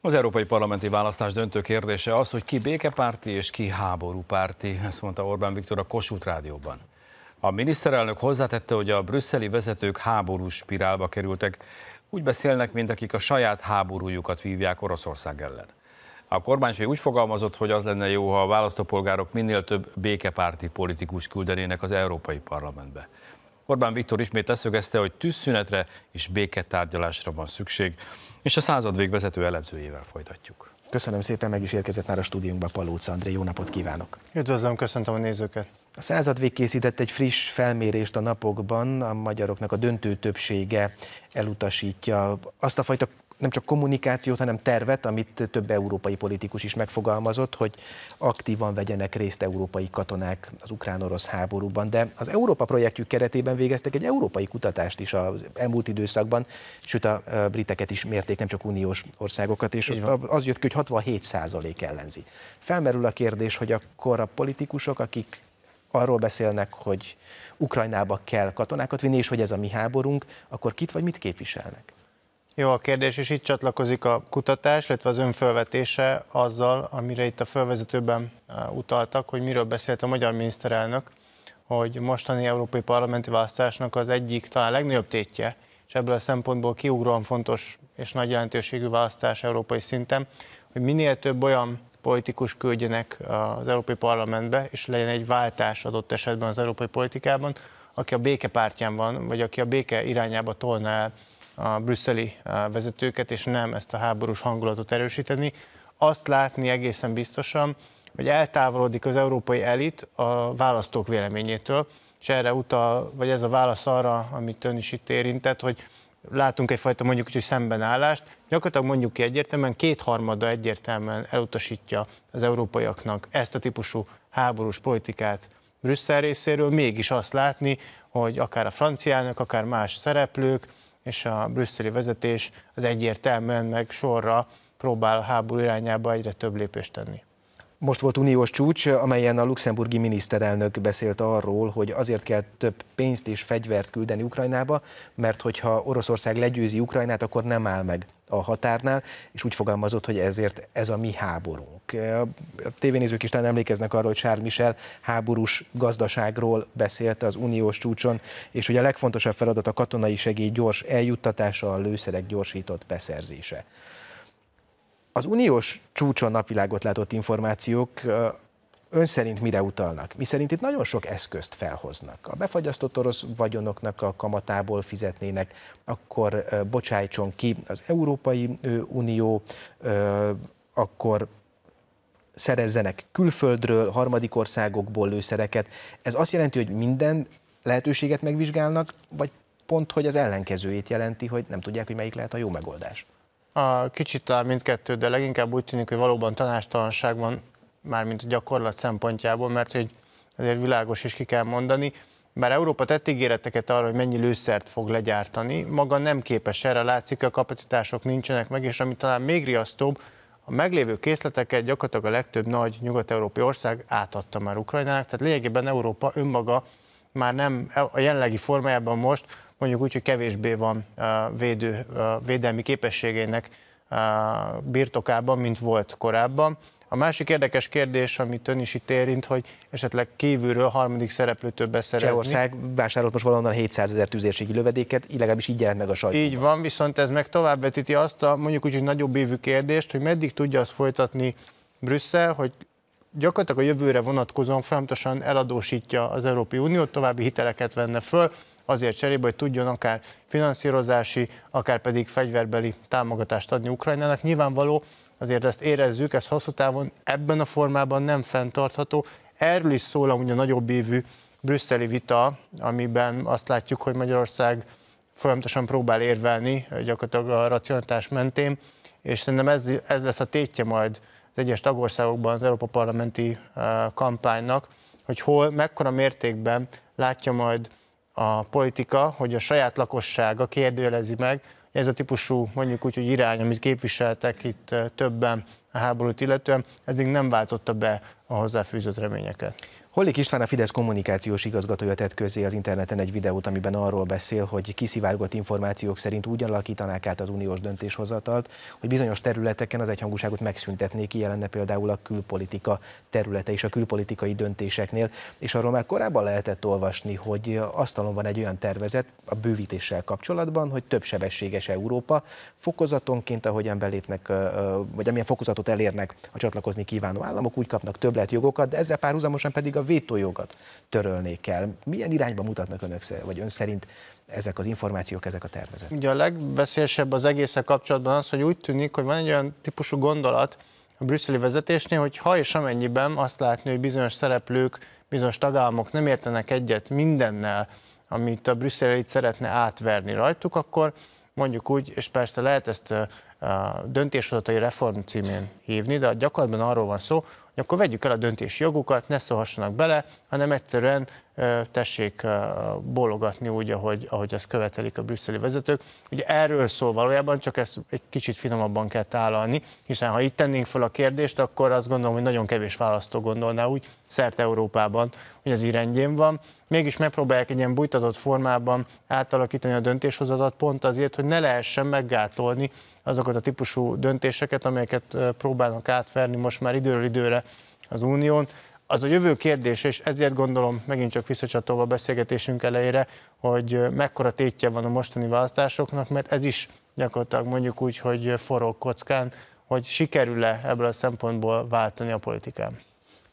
Az európai parlamenti választás döntő kérdése az, hogy ki békepárti és ki háborúpárti, ezt mondta Orbán Viktor a Kossuth Rádióban. A miniszterelnök hozzátette, hogy a brüsszeli vezetők háborús spirálba kerültek. Úgy beszélnek, mint akik a saját háborújukat vívják Oroszország ellen. A kormányfő úgy fogalmazott, hogy az lenne jó, ha a választópolgárok minél több békepárti politikus küldenének az Európai Parlamentbe. Orbán Viktor ismét leszögezte, hogy tűzszünetre és béketárgyalásra van szükség, és a századvég vezető elemzőjével folytatjuk. Köszönöm szépen, meg is érkezett már a stúdiónkba Palóc André. Jó napot kívánok! Üdvözlöm, köszöntöm a nézőket! A századvég készített egy friss felmérést a napokban, a magyaroknak a döntő többsége elutasítja azt a fajta nem csak kommunikációt, hanem tervet, amit több európai politikus is megfogalmazott, hogy aktívan vegyenek részt európai katonák az ukrán-orosz háborúban. De az Európa projektjük keretében végeztek egy európai kutatást is az elmúlt időszakban, sőt a briteket is mérték, nem csak uniós országokat, és az jött ki, hogy 67 százalék ellenzi. Felmerül a kérdés, hogy akkor a politikusok, akik arról beszélnek, hogy Ukrajnába kell katonákat vinni, és hogy ez a mi háborunk, akkor kit vagy mit képviselnek? Jó a kérdés, és itt csatlakozik a kutatás, illetve az önfölvetése azzal, amire itt a fölvezetőben e, utaltak, hogy miről beszélt a magyar miniszterelnök, hogy mostani európai parlamenti választásnak az egyik talán legnagyobb tétje, és ebből a szempontból kiugróan fontos és nagy jelentőségű választás európai szinten, hogy minél több olyan politikus küldjenek e, az Európai Parlamentbe, és legyen egy váltás adott esetben az európai politikában, aki a béke pártján van, vagy aki a béke irányába tolná el a brüsszeli eh, vezetőket, és nem ezt a háborús hangulatot erősíteni. Azt látni egészen biztosan, hogy eltávolodik az európai elit a választók véleményétől, és erre utal, vagy ez a válasz arra, amit ön is itt érintett, hogy látunk egyfajta mondjuk úgy, hogy szembenállást, gyakorlatilag mondjuk ki egyértelműen kétharmada egyértelműen elutasítja az európaiaknak ezt a típusú háborús politikát Brüsszel részéről, mégis azt látni, hogy akár a franciának, akár más szereplők, és a brüsszeli vezetés az egyértelműen meg sorra próbál a háború irányába egyre több lépést tenni. Most volt uniós csúcs, amelyen a luxemburgi miniszterelnök beszélt arról, hogy azért kell több pénzt és fegyvert küldeni Ukrajnába, mert hogyha Oroszország legyőzi Ukrajnát, akkor nem áll meg a határnál, és úgy fogalmazott, hogy ezért ez a mi háborunk. A tévénézők is talán emlékeznek arról, hogy Charles Michel háborús gazdaságról beszélte az uniós csúcson, és hogy a legfontosabb feladat a katonai segély gyors eljuttatása, a lőszerek gyorsított beszerzése. Az uniós csúcson napvilágot látott információk ön szerint mire utalnak? Mi szerint itt nagyon sok eszközt felhoznak. A befagyasztott orosz vagyonoknak a kamatából fizetnének, akkor bocsájtson ki az Európai Unió, akkor szerezzenek külföldről, harmadik országokból lőszereket. Ez azt jelenti, hogy minden lehetőséget megvizsgálnak, vagy pont, hogy az ellenkezőjét jelenti, hogy nem tudják, hogy melyik lehet a jó megoldás? A kicsit talán mindkettő, de leginkább úgy tűnik, hogy valóban tanástalanság van mármint a gyakorlat szempontjából, mert hogy azért világos is ki kell mondani, bár Európa tett ígéreteket arra, hogy mennyi lőszert fog legyártani, maga nem képes erre, látszik, a kapacitások nincsenek meg, és ami talán még riasztóbb, a meglévő készleteket gyakorlatilag a legtöbb nagy nyugat-európai ország átadta már Ukrajnának, tehát lényegében Európa önmaga már nem a jelenlegi formájában most, mondjuk úgy, hogy kevésbé van védő, védelmi képességének birtokában, mint volt korábban. A másik érdekes kérdés, amit ön is itt érint, hogy esetleg kívülről harmadik szereplőtől beszerezni. Csehország vásárolt most valahonnan 700 ezer tűzérségi lövedéket, legalábbis így jelent meg a sajtó. Így van, viszont ez meg továbbvetíti azt a mondjuk úgy, hogy nagyobb évű kérdést, hogy meddig tudja azt folytatni Brüsszel, hogy gyakorlatilag a jövőre vonatkozóan folyamatosan eladósítja az Európai Uniót, további hiteleket venne föl, azért cserébe, hogy tudjon akár finanszírozási, akár pedig fegyverbeli támogatást adni Ukrajnának. Nyilvánvaló, azért ezt érezzük, ez hosszú távon ebben a formában nem fenntartható. Erről is szól amúgy a nagyobb évű brüsszeli vita, amiben azt látjuk, hogy Magyarország folyamatosan próbál érvelni eh, gyakorlatilag a racionalitás mentén, és szerintem ez, ez lesz a tétje majd az egyes tagországokban az Európa Parlamenti eh, kampánynak, hogy hol, mekkora mértékben látja majd a politika, hogy a saját lakossága kérdőjelezi meg, ez a típusú, mondjuk úgy, hogy irány, amit képviseltek itt eh, többen a háborút illetően, ez még nem váltotta be a hozzáfűzött reményeket. Hollik István a Fidesz kommunikációs igazgatója tett közé az interneten egy videót, amiben arról beszél, hogy kiszivárgott információk szerint úgy alakítanák át az uniós döntéshozatalt, hogy bizonyos területeken az egyhangúságot megszüntetnék, ki jelenne például a külpolitika területe és a külpolitikai döntéseknél, és arról már korábban lehetett olvasni, hogy asztalon van egy olyan tervezet a bővítéssel kapcsolatban, hogy több sebességes Európa fokozatonként, ahogyan belépnek, vagy amilyen fokozatot elérnek a csatlakozni kívánó államok, úgy kapnak többletjogokat, de ezzel párhuzamosan pedig a vétójogat törölnék el. Milyen irányba mutatnak önök, vagy ön szerint ezek az információk, ezek a tervezet? Ugye a legveszélyesebb az egészen kapcsolatban az, hogy úgy tűnik, hogy van egy olyan típusú gondolat a brüsszeli vezetésnél, hogy ha és amennyiben azt látni, hogy bizonyos szereplők, bizonyos tagállamok nem értenek egyet mindennel, amit a itt szeretne átverni rajtuk, akkor mondjuk úgy, és persze lehet ezt a döntéshozatai reform címén hívni, de gyakorlatban arról van szó, akkor vegyük el a döntési jogukat, ne szólhassanak bele, hanem egyszerűen tessék bologatni úgy, ahogy, ahogy azt követelik a brüsszeli vezetők. Ugye erről szól valójában, csak ezt egy kicsit finomabban kell tálalni, hiszen ha itt tennénk fel a kérdést, akkor azt gondolom, hogy nagyon kevés választó gondolná úgy, szerte Európában, hogy ez így rendjén van. Mégis megpróbálják egy ilyen bújtatott formában átalakítani a döntéshozatat pont azért, hogy ne lehessen meggátolni azokat a típusú döntéseket, amelyeket próbálnak átverni most már időről időre az Unión az a jövő kérdés, és ezért gondolom, megint csak visszacsatolva a beszélgetésünk elejére, hogy mekkora tétje van a mostani választásoknak, mert ez is gyakorlatilag mondjuk úgy, hogy forró kockán, hogy sikerül-e ebből a szempontból váltani a politikán.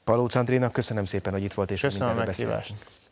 Palóc Andrénak köszönöm szépen, hogy itt volt és köszönöm mindenről beszéltünk.